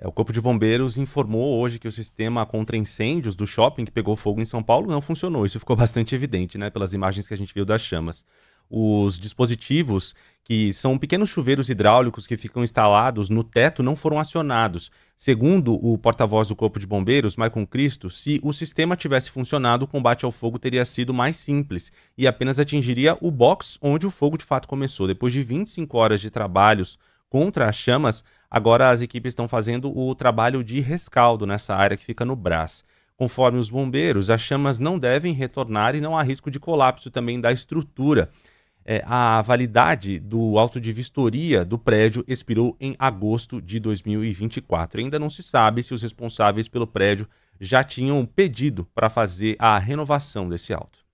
É, o Corpo de Bombeiros informou hoje que o sistema contra incêndios do shopping que pegou fogo em São Paulo não funcionou. Isso ficou bastante evidente, né, pelas imagens que a gente viu das chamas. Os dispositivos, que são pequenos chuveiros hidráulicos que ficam instalados no teto, não foram acionados. Segundo o porta-voz do Corpo de Bombeiros, Maicon Cristo, se o sistema tivesse funcionado, o combate ao fogo teria sido mais simples e apenas atingiria o box onde o fogo de fato começou. Depois de 25 horas de trabalhos contra as chamas, Agora as equipes estão fazendo o trabalho de rescaldo nessa área que fica no Brás. Conforme os bombeiros, as chamas não devem retornar e não há risco de colapso também da estrutura. É, a validade do auto de vistoria do prédio expirou em agosto de 2024. Ainda não se sabe se os responsáveis pelo prédio já tinham pedido para fazer a renovação desse auto.